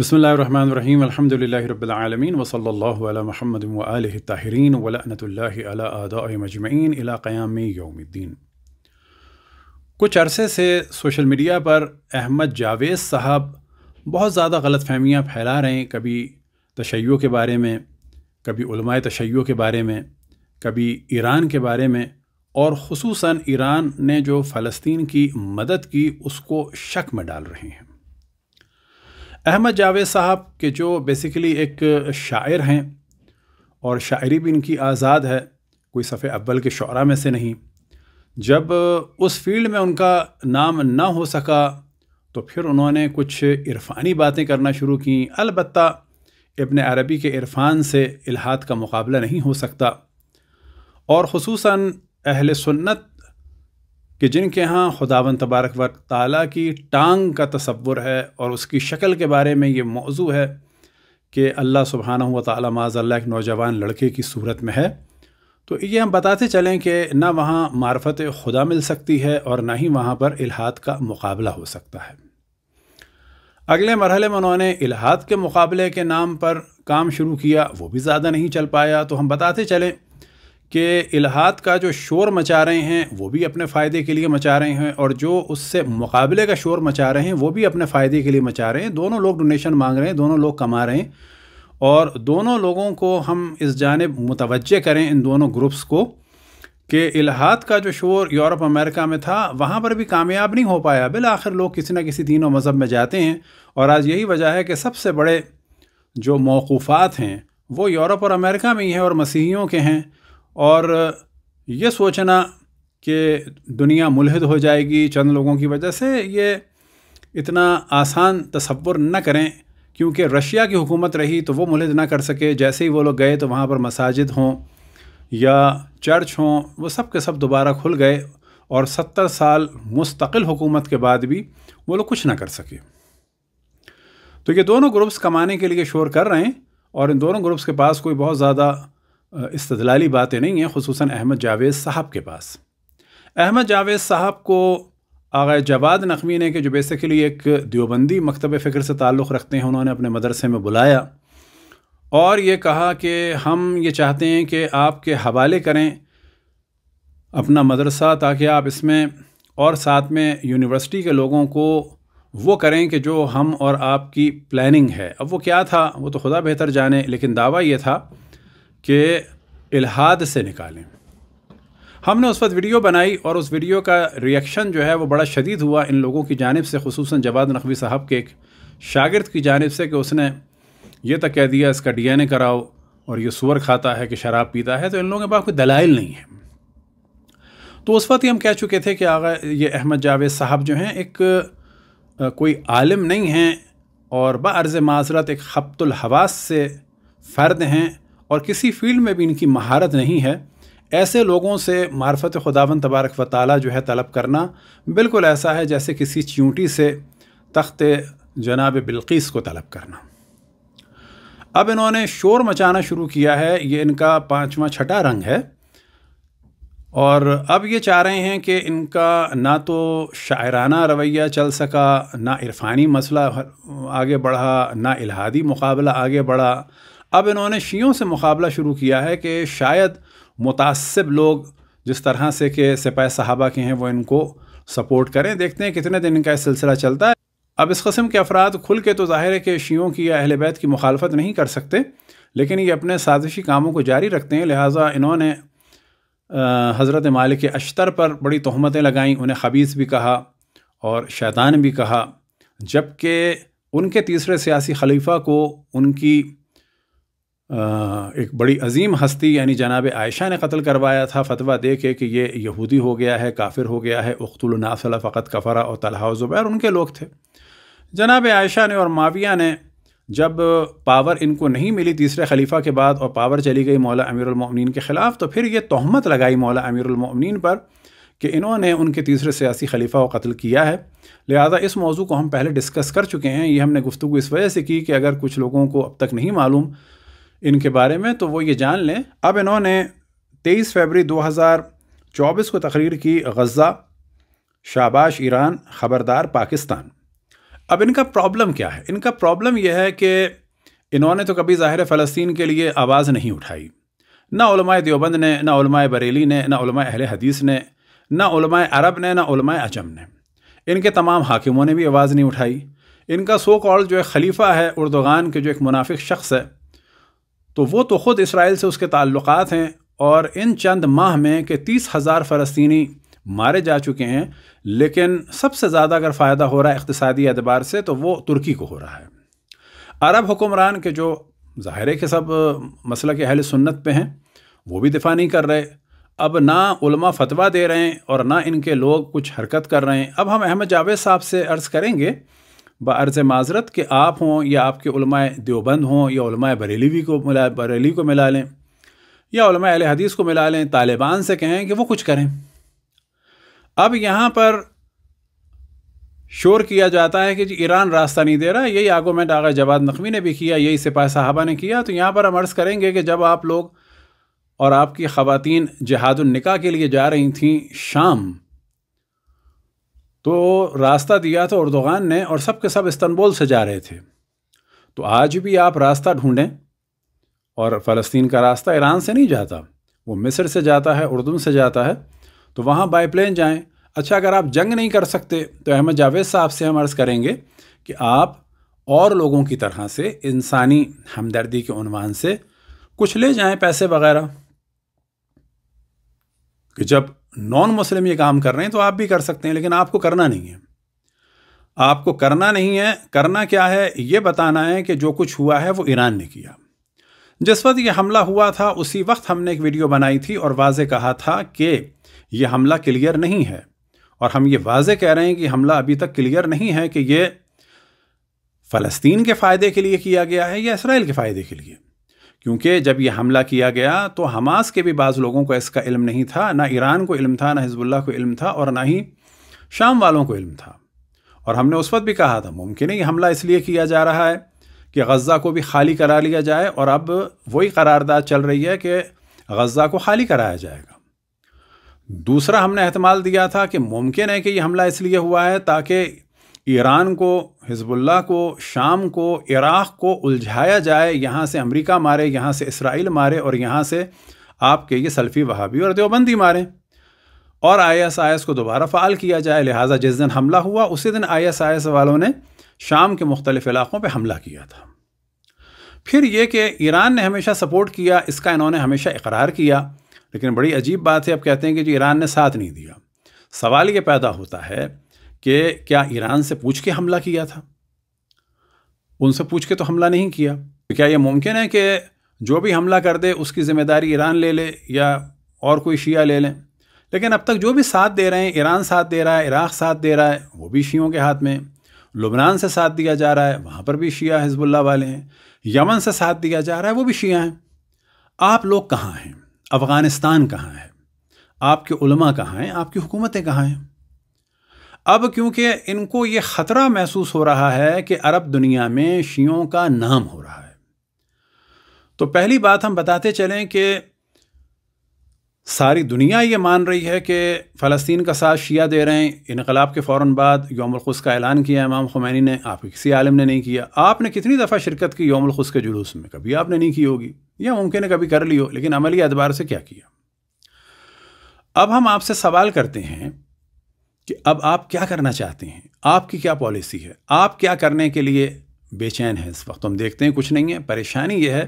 बसमीम अल्हम्दुलिल्लाहि वसल्लल्लाहु अला महमद व आलिहि ताहिरीन व कुछ अरसे से सोशल मीडिया पर अहमद जावेद साहब बहुत ज़्यादा गलत फहमियाँ फैला रहे हैं कभी तशैयों के बारे में कभी उलमाए तशैयों के बारे में कभी ईरान के बारे में और खसूस ईरान ने जो फ़लस्तीन की मदद की उसको शक में डाल रहे हैं अहमद जावेद साहब के जो बेसिकली एक शायर हैं और शायरी भी इनकी आज़ाद है कोई सफ़े अव्वल के शरा में से नहीं जब उस फील्ड में उनका नाम ना हो सका तो फिर उन्होंने कुछ इरफानी बातें करना शुरू की अलबत् इबन अरबी के इरफान से इलाहात का मुकाबला नहीं हो सकता और खसूस अहल सुन्नत कि जिनके यहाँ खुदावन तबारक व ताली की टांग का तस्वुर है और उसकी शक्ल के बारे में ये मौजू है कि अल्लाह सुबहाना हुआ ताली माजल्ला एक नौजवान लड़के की सूरत में है तो ये हम बताते चलें कि ना वहाँ मार्फत खुदा मिल सकती है और ना ही वहाँ पर इलाहात का मुकाबला हो सकता है अगले मरहले में उन्होंने इलाहात के मुकाबले के नाम पर काम शुरू किया वो भी ज़्यादा नहीं चल पाया तो हम बताते चलें कि इलाहात का जो शोर मचा रहे हैं वो भी अपने फ़ायदे के लिए मचा रहे हैं और जो उससे मुकाबले का शोर मचा रहे हैं वो भी अपने फ़ायदे के लिए मचा रहे हैं दोनों लोग डोनेशन मांग रहे हैं दोनों लोग कमा रहे हैं और दोनों लोगों को हम इस जानब मुतवजह करें इन दोनों ग्रुप्स को कि इलाहात का जो शोर यूरोप अमेरिका में था वहाँ पर भी कामयाब नहीं हो पाया बिल आखिर लोग किसी न किसी दीन मज़हब में जाते हैं और आज यही वजह है कि सबसे बड़े जो मौकूफ़ात हैं वो यूरोप और अमेरिका में ही हैं और मसीहियों के हैं और ये सोचना कि दुनिया मुलहद हो जाएगी चंद लोगों की वजह से ये इतना आसान तस्वुर न करें क्योंकि रशिया की हुकूमत रही तो वो मुलहद ना कर सके जैसे ही वो लोग गए तो वहाँ पर मसाजिद हों या चर्च हों वो सब के सब दोबारा खुल गए और सत्तर साल मुस्तकिल हुकूमत के बाद भी वो लोग कुछ ना कर सके तो ये दोनों ग्रुप्स कमाने के लिए शोर कर रहे हैं और इन दोनों ग्रुप्स के पास कोई बहुत ज़्यादा इस्तलाली बातें नहीं हैं खूस अहमद जावेद साहब के पास अहमद जावेद साहब को आगे जवाद नकवी ने कि जो बेसिकली एक दियोबंदी मकतब फ़िक्र से ताल्लुक़ रखते हैं उन्होंने अपने मदरसे में बुलाया और ये कहा कि हम ये चाहते हैं कि आपके हवाले करें अपना मदरसा ताकि आप इसमें और साथ में यूनिवर्सिटी के लोगों को वो करें कि जो हम और आपकी प्लानिंग है अब वो क्या था वो तो खुदा बेहतर जाने लेकिन दावा ये था के इलाहाद से निकालें हमने उस वक्त वीडियो बनाई और उस वीडियो का रिएक्शन जो है वो बड़ा शदीद हुआ इन लोगों की जानब से खसूस जवाद नकवी साहब के एक शागिर्द की जानब से कि उसने ये तक कह दिया इसका डी एन ए कराओ और ये सुअर खाता है कि शराब पीता है तो इन लोगों के पास कोई दलाइल नहीं है तो उस वक्त ही हम कह चुके थे कि आगे ये अहमद जावेद साहब जो हैं एक कोई आलिम नहीं हैं और बर्ज़ माजरत एक हफ्तुल हवास से फ़र्द हैं और किसी फील्ड में भी इनकी महारत नहीं है ऐसे लोगों से मार्फत खुदावन तबारक व ताली जो है तलब करना बिल्कुल ऐसा है जैसे किसी चींटी से तख्त जनाब बिल्किस को तलब करना अब इन्होंने शोर मचाना शुरू किया है ये इनका पाँचवा छठा रंग है और अब ये चाह रहे हैं कि इनका ना तो शायराना रवैया चल सका ना इरफानी मसला आगे बढ़ा ना इलाहादी मुकाबला आगे बढ़ा अब इन्होंने शियों से मुकाबला शुरू किया है कि शायद मुतासब लोग जिस तरह से कि सिपाह साहबा के हैं वो इनको सपोर्ट करें देखते हैं कितने दिन इनका सिलसिला चलता है अब इस कस्म के अफराद खुल के तो ज़ाहिर है कि शियों की या अहल बैत की मुखालफत नहीं कर सकते लेकिन ये अपने साजिशी कामों को जारी रखते हैं लिहाजा इन्होंने हज़रत मालिक अशतर पर बड़ी तहमतें लगाईं उन्हें खबीस भी कहा और शैतान भी कहा जबकि उनके तीसरे सियासी खलीफा को उनकी एक बड़ी अजीम हस्ती यानी जनाब आयशा ने कत्ल करवाया था फतवा दे के कि ये यहूदी हो गया है काफिर हो गया है उख्तुल नासला फ़कत कफरा और तलहा ज़ुबैर उनके लोग थे जनाब आयशा ने और माविया ने जब पावर इनको नहीं मिली तीसरे खलीफा के बाद और पावर चली गई मौला अमीरमिन के ख़िलाफ़ तो फिर ये तहमत लगाई मौला अमीरमिन पर कि इन्होंने उनके तीसरे सियासी खलीफा को कत्ल किया है लिहाजा इस मौजू को हम पहले डिस्कस कर चुके हैं ये हमने गुफ्तु इस वजह से की कि अगर कुछ लोगों को अब तक नहीं मालूम इनके बारे में तो वो ये जान लें अब इन्होंने 23 फरवरी 2024 को तकरीर की गज़ा शाबाश ईरान ख़बरदार पाकिस्तान अब इनका प्रॉब्लम क्या है इनका प्रॉब्लम यह है कि इन्होंने तो कभी ज़ाहिर फ़लस्तीन के लिए आवाज़ नहीं उठाई ना देवबंद ने ना बरेली ने ना अहल हदीस ने ना अरब ने ना अजम ने इनके तमाम हाकिमों ने भी आवाज़ नहीं उठाई इनका सो कॉल जो है खलीफा है उर्दोगान के जो एक मुनाफिक शख्स है तो वो तो ख़ुद इसराइल से उसके ताल्लुक हैं और इन चंद माह में कि तीस हज़ार फ़लस्तनी मारे जा चुके हैं लेकिन सबसे ज़्यादा अगर फ़ायदा हो रहा है इकतदी एतबार से तो वो तुर्की को हो रहा है अरब हुकुमरान के जो ज़ाहिर के सब मसल के अहल सुन्नत पे हैं वो भी दिफा नहीं कर रहे अब ना फतवा दे रहे हैं और ना इनके लोग कुछ हरकत कर रहे हैं अब हम अहमद जावेद साहब से अर्ज़ करेंगे बर्ज माजरत के आप हों या आपके देवबंद हों या बरेलीवी को मिला बरेली को मिला लें या हदीस को मिला लें तालिबान से कहें कि वो कुछ करें अब यहाँ पर शोर किया जाता है कि जी ईरान रास्ता नहीं दे रहा यही आर्गोमेंट आगा जवाद नकवी ने भी किया यही सिपाही साहबा ने किया तो यहाँ पर हम अर्ज़ करेंगे कि जब आप लोग और आपकी जहादुल जहादुलनिका के लिए जा रही थी शाम तो रास्ता दिया था उर्दोगान ने और सब के सब इस्तनबुल से जा रहे थे तो आज भी आप रास्ता ढूंढें और फ़लस्तीन का रास्ता ईरान से नहीं जाता वो मिस्र से जाता है उर्दून से जाता है तो वहाँ बाई प्लेन जाएँ अच्छा अगर आप जंग नहीं कर सकते तो अहमद जावेद साहब से हम अर्ज़ करेंगे कि आप और लोगों की तरह से इंसानी हमदर्दी के अनवान से कुछ ले जाएं पैसे वगैरह कि जब नॉन मुस्लिम ये काम कर रहे हैं तो आप भी कर सकते हैं लेकिन आपको करना नहीं है आपको करना नहीं है करना क्या है ये बताना है कि जो कुछ हुआ है वो ईरान ने किया जिस वक्त ये हमला हुआ था उसी वक्त हमने एक वीडियो बनाई थी और वाजे कहा था कि ये हमला क्लियर नहीं है और हम ये वाजे कह रहे हैं कि हमला अभी तक क्लियर नहीं है कि ये फ़लस्तीन के फ़ायदे के लिए किया गया है या इसराइल के फ़ायदे के लिए क्योंकि जब यह हमला किया गया तो हमास के भी बाज़ लोगों को इसका इल्म नहीं था ना ईरान को इल्म था ना हिजबुल्ला को इल्म था और ना ही शाम वालों को इल्म था और हमने उस वक्त भी कहा था मुमकिन है ये हमला इसलिए किया जा रहा है कि गज़ा को भी खाली करा लिया जाए और अब वही करारदाद चल रही है कि गज़ा को खाली कराया जाएगा दूसरा हमने अहतमाल दिया था कि मुमकिन है कि यह हमला इसलिए हुआ है ताकि ईरान को हिजबुल्ला को शाम को इराक़ को उलझाया जाए यहाँ से अमेरिका मारे यहाँ से इसराइल मारे और यहाँ से आपके ये सल्फ़ी वहाबी और देवबंदी मारें और आईएसआईएस को दोबारा फ़ाल किया जाए लिहाजा जिस दिन हमला हुआ उसी दिन आईएसआईएस वालों ने शाम के मुख्तलिफ़ इलाक़ों पर हमला किया था फिर ये कि ईरान ने हमेशा सपोर्ट किया इसका इन्होंने हमेशा इकरार किया लेकिन बड़ी अजीब बात है अब कहते हैं कि जी ईरान ने साथ नहीं दिया सवाल ये पैदा होता है कि क्या ईरान से पूछ के हमला किया था उनसे पूछ के तो हमला नहीं किया क्या यह मुमकिन है कि जो भी हमला कर दे उसकी ज़िम्मेदारी ईरान ले ले या और कोई शिया ले लें लेकिन अब तक जो भी साथ दे रहे हैं ईरान साथ दे रहा है इराक़ साथ दे रहा है वो भी शियों के हाथ में लुबनान से साथ दिया जा रहा है वहाँ पर भी शिया हिजबुल्ला वाले हैं यमन से साथ दिया जा रहा है वो भी शिया हैं आप लोग कहाँ हैं अफ़गानिस्तान कहाँ है आपके उलमा कहाँ हैं आपकी हुकूमतें कहाँ हैं अब क्योंकि इनको ये ख़तरा महसूस हो रहा है कि अरब दुनिया में शियों का नाम हो रहा है तो पहली बात हम बताते चलें कि सारी दुनिया ये मान रही है कि फ़लस्तीन का साथ शिया दे रहे हैं इनकलाब के फ़ौर बाद योमलखुस का ऐलान किया इमाम खुमैनी ने आप किसी आलम ने नहीं किया आपने कितनी दफ़ा शिरकत की योमलखुस के जुलूस में कभी आपने नहीं की होगी या मुमकिन है कभी कर ली हो लेकिन अमली अदबार से क्या किया अब हम आपसे सवाल करते हैं कि अब आप क्या करना चाहते हैं आपकी क्या पॉलिसी है आप क्या करने के लिए बेचैन हैं इस वक्त हम देखते हैं कुछ नहीं है परेशानी यह है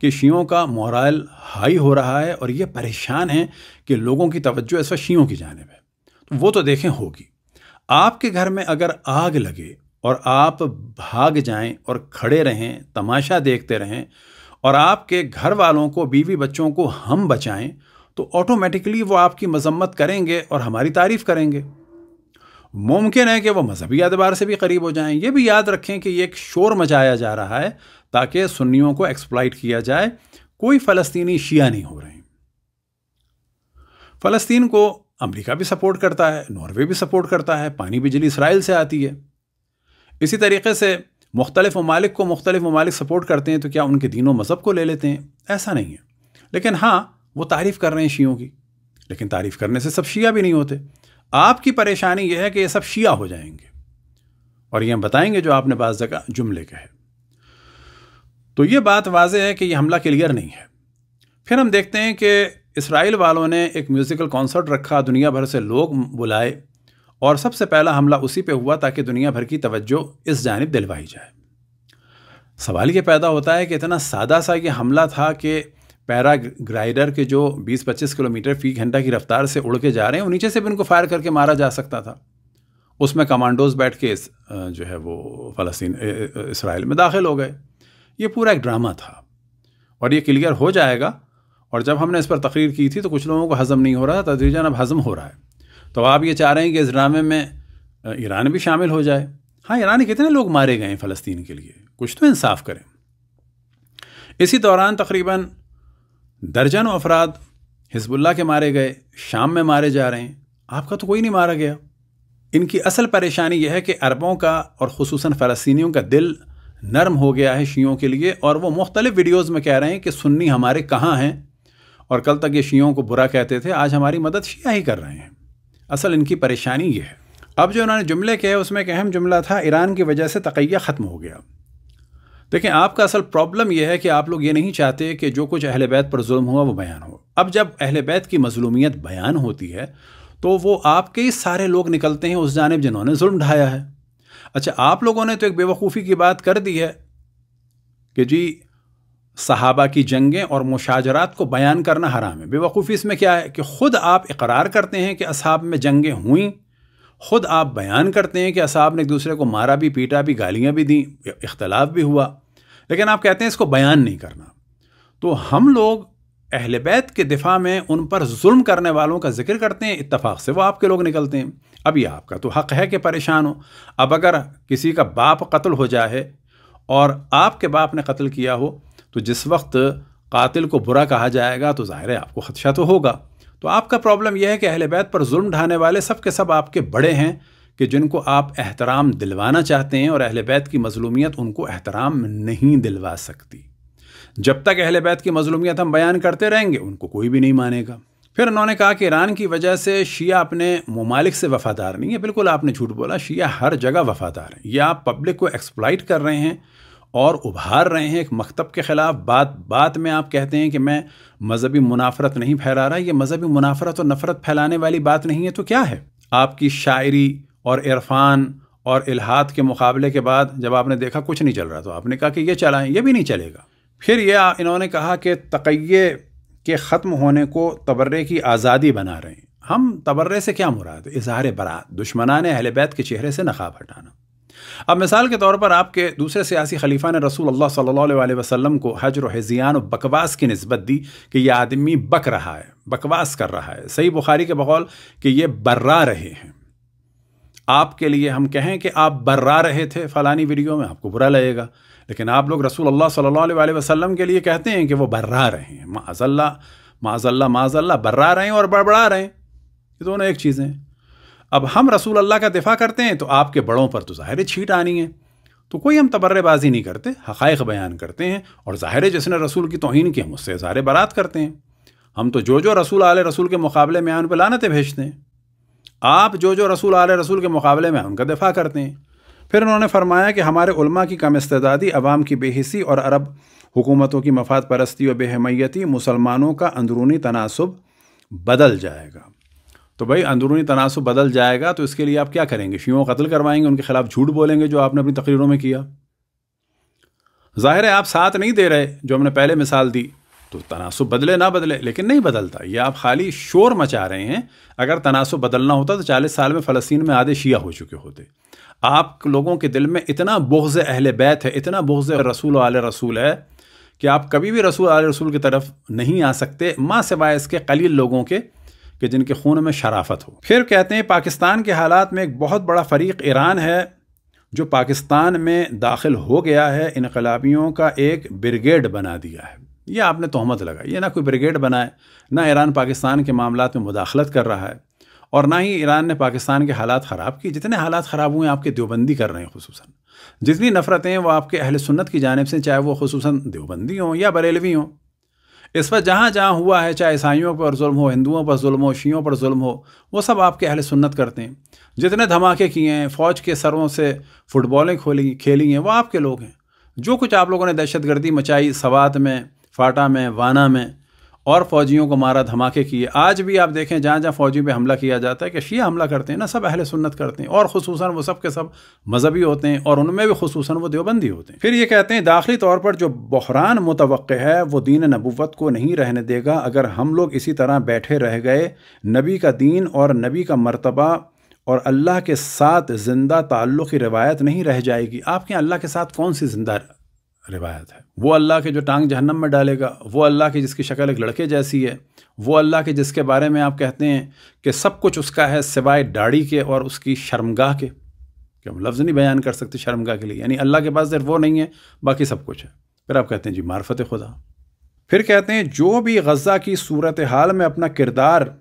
कि शियों का मोरल हाई हो रहा है और ये परेशान हैं कि लोगों की तवज्जो इस वक्त शियों की जानब है तो वो तो देखें होगी आपके घर में अगर आग लगे और आप भाग जाएं और खड़े रहें तमाशा देखते रहें और आपके घर वालों को बीवी बच्चों को हम बचाएं तो ऑटोमेटिकली वो आपकी मजम्मत करेंगे और हमारी तारीफ़ करेंगे मुमकिन है कि वह मजहबी एतबार से भी करीब हो जाएँ ये भी याद रखें कि एक शोर मचाया जा रहा है ताकि सुन्नियों को एक्सप्लाइट किया जाए कोई फ़लस्तनी शिया नहीं हो रहे फ़लस्तीन को अमेरिका भी सपोर्ट करता है नॉर्वे भी सपोर्ट करता है पानी बिजली इसराइल से आती है इसी तरीके से मुख्तलिफ़ ममालिक को मुख्तलिफ ममालिक सपोर्ट करते हैं तो क्या उनके दीनों मज़हब को ले लेते हैं ऐसा नहीं है लेकिन हाँ वो तारीफ़ कर रहे हैं शीयों की लेकिन तारीफ़ करने से सब शिया भी नहीं होते आपकी परेशानी यह है कि ये सब शिया हो जाएंगे और ये हम बताएंगे जो आपने बाज जगह जुमले कहे तो ये बात वाज है कि यह हमला क्लियर नहीं है फिर हम देखते हैं कि इसराइल वालों ने एक म्यूज़िकल कॉन्सर्ट रखा दुनिया भर से लोग बुलाए और सबसे पहला हमला उसी पे हुआ ताकि दुनिया भर की तवज्जो इस जानब दिलवाई जाए सवाल ये पैदा होता है कि इतना सादा सा ये हमला था कि पैरा ग्राइडर के जो 20-25 किलोमीटर फी घंटा की रफ्तार से उड़ के जा रहे हैं नीचे से भी उनको फायर करके मारा जा सकता था उसमें कमांडोज बैठ के जो है वो फ़लस्तीन इसराइल में दाखिल हो गए ये पूरा एक ड्रामा था और ये क्लियर हो जाएगा और जब हमने इस पर तकरीर की थी तो कुछ लोगों को हज़म नहीं हो रहा था तदरीजन अब हज़म हो रहा है तो आप ये चाह रहे हैं कि इस ड्रामे में ईरान भी शामिल हो जाए हाँ ईरान कितने लोग मारे गए हैं फ़लस्तीन के लिए कुछ तो इंसाफ करें इसी दौरान तकरीबन दर्जनों अफराद हिजबुल्ला के मारे गए शाम में मारे जा रहे हैं आपका तो कोई नहीं मारा गया इनकी असल परेशानी यह है कि अरबों का और खसूस फ़लस्तियों का दिल नरम हो गया है शीयों के लिए और वो मुख्तलिफ़ वीडियोज़ में कह रहे हैं कि सुन्नी हमारे कहाँ हैं और कल तक ये शीयों को बुरा कहते थे आज हमारी मदद शिया ही कर रहे हैं असल इनकी परेशानी ये है अब जो उन्होंने जुमले कहे उसमें एक अहम जुमला था ईरान की वजह से तकैया ख़त्म हो गया देखें आपका असल प्रॉब्लम यह है कि आप लोग ये नहीं चाहते कि जो कुछ अहल बैत पर जुल्म हुआ वो बयान हो अब जब अहल बैत की मजलूमियत बयान होती है तो वो आपके ही सारे लोग निकलते हैं उस जानब जिन्होंने जुल्म ढाया है अच्छा आप लोगों ने तो एक बेवकूफ़ी की बात कर दी है कि जी सहाबा की जंगें और मुशाजरात को बयान करना हराम है बेवकूफ़ी इसमें क्या है कि ख़ुद आप इकरार करते हैं कि असहाब में जंगें हुई ख़ुद आप बयान करते हैं कि असाब ने एक दूसरे को मारा भी पीटा भी गालियाँ भी दी इख्तलाफ भी हुआ लेकिन आप कहते हैं इसको बयान नहीं करना तो हम लोग अहल बैत के दिफा में उन पर जुल्म करने वालों का जिक्र करते हैं इतफ़ाक़ से वो आपके लोग निकलते हैं अब आपका तो हक़ है कि परेशान हो अब अगर किसी का बाप कत्ल हो जाए और आपके बाप ने कत्ल किया हो तो जिस वक्त कातिल को बुरा कहा जाएगा तो ज़ाहिर है आपको खदशा तो होगा तो आपका प्रॉब्लम यह है कि अहल बैत पर जुल्म ढाने वाले सब के सब आपके बड़े हैं कि जिनको आप एहतराम दिलवाना चाहते हैं और अहल बैत की मजलूमियत उनको एहतराम नहीं दिलवा सकती जब तक अहल बैत की मजलूमियत हम बयान करते रहेंगे उनको कोई भी नहीं मानेगा फिर उन्होंने कहा कि ईरान की वजह से शिया अपने ममालिक से वफादार नहीं है बिल्कुल आपने झूठ बोला शिया हर जगह वफादार है या आप पब्लिक को एक्सप्लाइट कर रहे हैं और उभार रहे हैं एक मकतब के ख़िलाफ़ बात बात में आप कहते हैं कि मैं मजहबी मुनाफरत नहीं फैला रहा ये मजहबी मुनाफरत और नफ़रत फैलाने वाली बात नहीं है तो क्या है आपकी शायरी और इरफान और इलाहात के मुकाबले के बाद जब आपने देखा कुछ नहीं चल रहा तो आपने कहा कि ये चलाएं ये भी नहीं चलेगा फिर यह इन्होंने कहा कि तकैये के ख़त्म होने को तबर्रे की आज़ादी बना रहे हैं हम तबर्रे से क्या मुराद इजहार बरात दुश्मनान अहल बैत के चेहरे से नकाब हटाना अब मिसाल के तौर पर आपके दूसरे सियासी खलीफा ने रसूल अल्लाह सल्लल्लाहु अलैहि वसल्लम को हजर हज़ियान और बकवास की नस्बत दी कि यह आदमी बक रहा है बकवास कर रहा है सही बुखारी के बकौल कि ये बर्रा रहे हैं आपके लिए हम कहें कि आप बर्रा रहे थे फ़लानी वीडियो में आपको बुरा लगेगा लेकिन आप लोग रसूल अल्लाह सल्लल्लाहु अलैहि वसल्लम के लिए कहते हैं कि वो बर्रा रहे हैं माजल्ला माजल्ला माजल्ला बर्रा रहे हैं और बड़बड़ा रहे हैं ये दोनों एक चीज़ें हैं अब हम रसूल अल्लाह का दिफा करते हैं तो आपके बड़ों पर तो ज़ाहिर छीट आनी है तो कोई हम तबर्रबाजी नहीं करते हक़ बयान करते हैं और ज़ाहिर जिसने रसूल की तोहन की हम उससे इजहार बारात करते हैं हम तो जो जो रसूल आल रसूल के मुकाबले में उन पर लानतें भेजते हैं आप जो जो रसूल आल रसूल के मुकाबले में उनका दिफा करते हैं फिर उन्होंने फरमाया कि हमारे उलमा की कम इस्तदादी अवाम की बेहसी और अरब हुकूमतों की मफाद परस्ती और बेहमैती मुसलमानों का अंदरूनी तनासब बदल जाएगा तो भाई अंदरूनी तनासब बदल जाएगा तो इसके लिए आप क्या करेंगे शियों कत्ल करवाएंगे उनके खिलाफ झूठ बोलेंगे जो आपने अपनी तकरीरों में किया ज़ाहिर है आप साथ नहीं दे रहे जो हमने पहले मिसाल दी तो तनासब बदले ना बदले लेकिन नहीं बदलता ये आप खाली शोर मचा रहे हैं अगर तनासब बदलना होता तो चालीस साल में फ़लस्तीन में आधे शिया हो चुके होते आप लोगों के दिल में इतना बोज अहल बैत है इतना बोहज रसूल आल रसूल है कि आप कभी भी रसूल आल रसूल की तरफ नहीं आ सकते माँ सिवाय इसके कलील लोगों के कि जिनके खून में शराफत हो फिर कहते हैं पाकिस्तान के हालात में एक बहुत बड़ा फरीक ईरान है जो पाकिस्तान में दाखिल हो गया है इनकलाबियों का एक ब्रिगेड बना दिया है ये आपने तहमत लगाई ये ना कोई ब्रिगेड बनाए ना ईरान पाकिस्तान के मामला में मुदाखलत कर रहा है और ना ही ईरान ने पाकिस्तान के हालात ख़राब किए जितने हालात ख़राब हुए आपके देवबंदी कर रहे हैं खसूस जितनी नफ़रतें वो आपके अहल सुन्नत की जानब से चाहे वो खसूस देवबंदी हों या बरेलवी हों इस पर जहाँ जहाँ हुआ है चाहे ईसाइयों पर जुल्म हो हिंदुओं पर जुल्म हो शीयों पर जुल्म हो वो सब आपके अहल सुन्नत करते हैं जितने धमाके किए हैं फ़ौज के सरों से फुटबॉलें खोली खेली हैं वो आपके लोग हैं जो कुछ आप लोगों ने दहशतगर्दी मचाई सवात में फाटा में वाना में और फौजियों को मारा धमाके किए आज भी आप देखें जहाँ जहाँ फौजी पे हमला किया जाता है कि शिया हमला करते हैं ना सब अहल सुन्नत करते हैं और खसूस वो सब के सब मजहबी होते हैं और उनमें भी खसूस वो देवबंदी होते हैं फिर ये कहते हैं दाखिली तौर पर जो बहरान मुतव है वो दीन नबूत को नहीं रहने देगा अगर हम लोग इसी तरह बैठे रह गए नबी का दीन और नबी का मरतबा और अल्लाह के साथ ज़िंदा ताल्लुक़ की रवायत नहीं रह जाएगी आपके यहाँ अल्लाह के साथ कौन सी ज़िंदा रिवायत है वो अल्लाह के जो टांग जहन्नम में डालेगा वो अल्लाह की जिसकी शक्ल एक लड़के जैसी है वो अल्लाह के जिसके बारे में आप कहते हैं कि सब कुछ उसका है सिवाय दाढ़ी के और उसकी शर्मगाह के कि हम लफ्ज़ नहीं बयान कर सकते शर्मगाह के लिए यानी अल्लाह के पास सिर्फ वो नहीं है बाकी सब कुछ है फिर आप कहते हैं जी मार्फत खुदा फिर कहते हैं जो भी गज़ा की सूरत हाल में अपना किरदार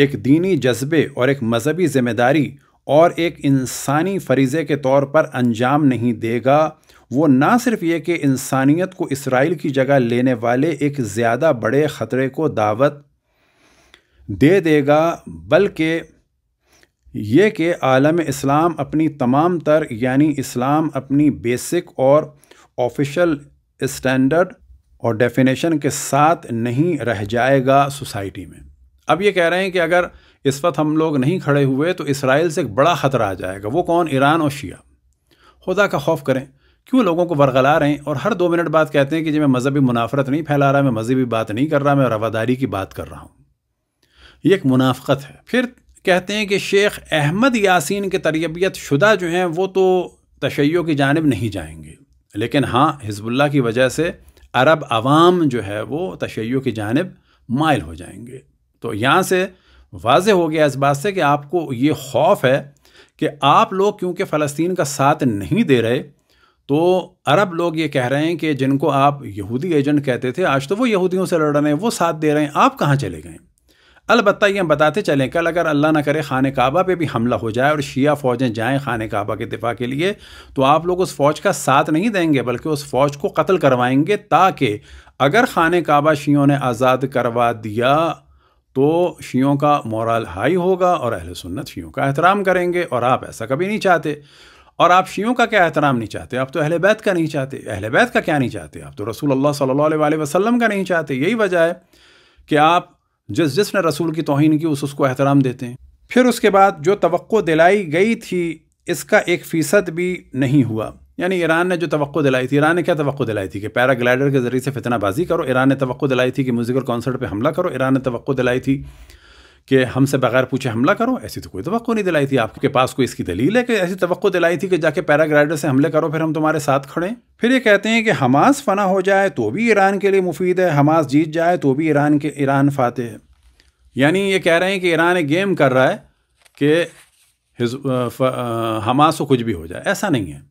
एक दीनी जज्बे और एक मजहबी ज़िम्मेदारी और एक इंसानी फरीज़े के तौर पर अंजाम नहीं देगा वो ना सिर्फ ये कि इंसानियत को इसराइल की जगह लेने वाले एक ज़्यादा बड़े ख़तरे को दावत दे देगा बल्कि ये कि आलम इस्लाम अपनी तमाम तर यानी इस्लाम अपनी बेसिक और ऑफिशल स्टैंडर्ड और डेफिनेशन के साथ नहीं रह जाएगा सोसाइटी में अब ये कह रहे हैं कि अगर इस वक्त हम लोग नहीं खड़े हुए तो इसराइल से एक बड़ा ख़तरा आ जाएगा वो कौन ईरान और शिया खुदा का खौफ करें क्यों लोगों को वरगला रहे हैं और हर दो मिनट बाद कहते हैं कि जी मैं मजहबी मुनाफरत नहीं फैला रहा मैं मजहबी बात नहीं कर रहा मैं रवादारी की बात कर रहा हूँ ये एक मुनाफ़त है फिर कहते हैं कि शेख अहमद यासिन के तरबियत शुदा जो हैं वो तो तशैयो की जानब नहीं जाएंगे लेकिन हाँ हिजबुल्ला की वजह से अरब आवाम जो है वो तशैयों की जानब मायल हो जाएंगे तो यहाँ से वाज हो गया इस बात से कि आपको ये खौफ है कि आप लोग क्योंकि फ़लस्तीन का साथ नहीं दे रहे तो अरब लोग ये कह रहे हैं कि जिनको आप यहूदी एजेंट कहते थे आज तो वो यहूदियों से लड़ रहे हैं वो साथ दे रहे हैं आप कहाँ चले गए अलबत्त ये हम बताते चलें कल अगर अल्लाह ना करे खान काबा पे भी हमला हो जाए और शिया फ़ौजें जाएं खान काबा के दिफा के लिए तो आप लोग उस फ़ौज का साथ नहीं देंगे बल्कि उस फ़ौज को कत्ल करवाएंगे ताकि अगर खान काबा शियों ने आज़ाद करवा दिया तो शियों का मोरल हाई होगा और अहल सुन्नत शियों का एहतराम करेंगे और आप ऐसा कभी नहीं चाहते और आप शियों का क्या एहतराम नहीं चाहते आप तो अहले बैत का नहीं चाहते अहल बैत का क्या नहीं चाहते आप तो रसूल अल्लाह सल्ला वसलम का नहीं चाहते यही वजह है कि आप जिस जिसने रसूल की तोहन की उस उसको एहतराम देते हैं फिर उसके बाद जो तो दिलाई गई थी इसका एक फ़ीसद भी नहीं हुआ यानी ईरान ने जो तो दिलाई थी ईरान ने क्या तो दिलाई थी कि पैराग्लाइडर के ज़रिए से फितनाबाजी करो ईरान ने तो दिलाई थी कि म्यूज़िकल कॉन्सर्ट पर हमला करो ईरान ने तो दिलाई थी कि हमसे बगैर पूछे हमला करो ऐसी तो कोई तो नहीं दिलाई थी आपके पास कोई इसकी दलील है कि ऐसी तो दिलाई थी कि जाके पैराग्लाइडर से हमले करो फिर हम तुम्हारे साथ खड़े फिर ये कहते हैं कि हमास फना हो जाए तो भी ईरान के लिए मुफीद है हमास जीत जाए तो भी ईरान के ईरान फाते है यानी ये कह रहे हैं कि ईरान एक गेम कर रहा है कि हमास को कुछ भी हो जाए ऐसा नहीं है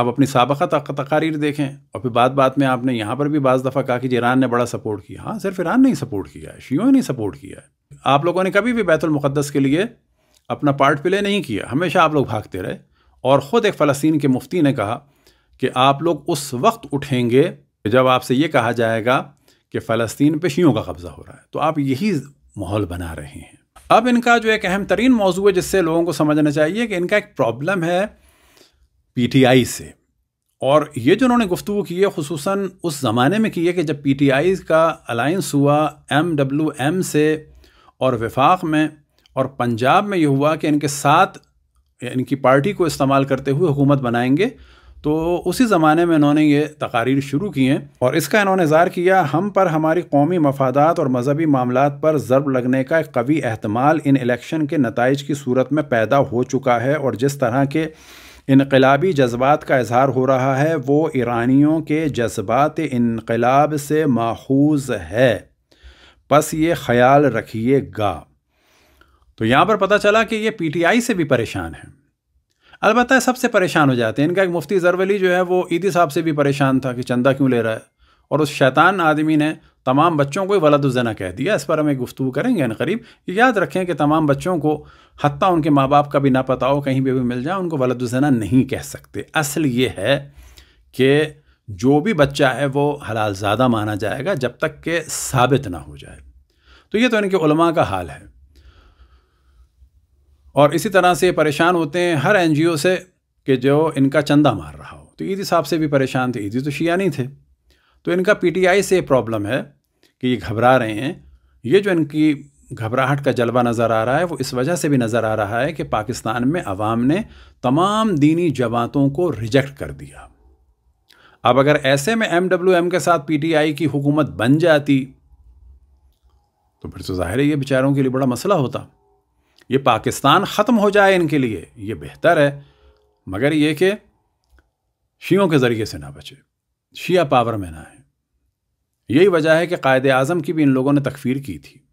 आप अपनी सबका तकारीर देखें और फिर बात बात में आपने यहाँ पर भी बाज़ दफ़ा कहा कि ईरान ने बड़ा सपोर्ट किया हाँ सिर्फ ईरान ने ही सपोर्ट किया है शियों ने सपोर्ट किया है आप लोगों ने कभी भी बैतुलमक़दस के लिए अपना पार्ट प्ले नहीं किया हमेशा आप लोग भागते रहे और ख़ुद एक फ़लस्तीन के मुफ्ती ने कहा कि आप लोग उस वक्त उठेंगे जब आपसे ये कहा जाएगा कि फ़लस्तीन पर शियों का कब्ज़ा हो रहा है तो आप यही माहौल बना रहे हैं अब इनका जो एक अहम तरीन मौजू है जिससे लोगों को समझना चाहिए कि इनका एक प्रॉब्लम है पीटीआई से और ये जो उन्होंने गुफ्तु की है खसूस उस ज़माने में की है कि जब पीटीआई का अलाइंस हुआ एम डब्ल्यू एम से और विफाक में और पंजाब में ये हुआ कि इनके साथ इनकी पार्टी को इस्तेमाल करते हुए हुकूमत बनाएंगे तो उसी ज़माने में इन्होंने ये तकारीर शुरू की हैं और इसका इन्होंने इजहार किया हम पर हमारी कौमी मफादात और मजहबी मामला पर ज़रब लगने का एक कवी अहतमाल इन इलेक्शन के नतज की सूरत में पैदा हो चुका है और जिस तरह के इनकलाबी जज्बात का इजहार हो रहा है वो ईरानियों के जज्बात इनकलाब से माखूज है बस ये ख्याल रखिएगा तो यहाँ पर पता चला कि ये पीटीआई से भी परेशान है अलबत् सबसे परेशान हो जाते हैं इनका एक मुफ्ती जरवली जो है वो ईदी साहब से भी परेशान था कि चंदा क्यों ले रहा है और उस शैतान आदमी ने तमाम बच्चों को वलदुजना कह दिया इस पर हम एक गुफ्तु करेंगे इन करीब याद रखें कि तमाम बच्चों को हती उनके माँ बाप का भी ना पता हो कहीं भी, भी मिल जाए उनको वलदुजना नहीं कह सकते असल ये है कि जो भी बच्चा है वो हलाल ज़्यादा माना जाएगा जब तक के साबित ना हो जाए तो ये तो इनके उलमा का हाल है और इसी तरह से परेशान होते हैं हर एनजीओ से कि जो इनका चंदा मार रहा हो तो ईदी साहब से भी परेशान थे ईदी तो शिया नहीं थे तो इनका पीटीआई से प्रॉब्लम है कि ये घबरा रहे हैं ये जो इनकी घबराहट का जलवा नज़र आ रहा है वो इस वजह से भी नज़र आ रहा है कि पाकिस्तान में अवाम ने तमाम दीनी जमातों को रिजेक्ट कर दिया अब अगर ऐसे में एम के साथ पीटीआई की हुकूमत बन जाती तो फिर तो ज़ाहिर है ये बेचारों के लिए बड़ा मसला होता ये पाकिस्तान ख़त्म हो जाए इनके लिए ये बेहतर है मगर ये कि शीयों के ज़रिए से ना बचे शिया पावर में ना है यही वजह है कि कायद आजम की भी इन लोगों ने तकफीर की थी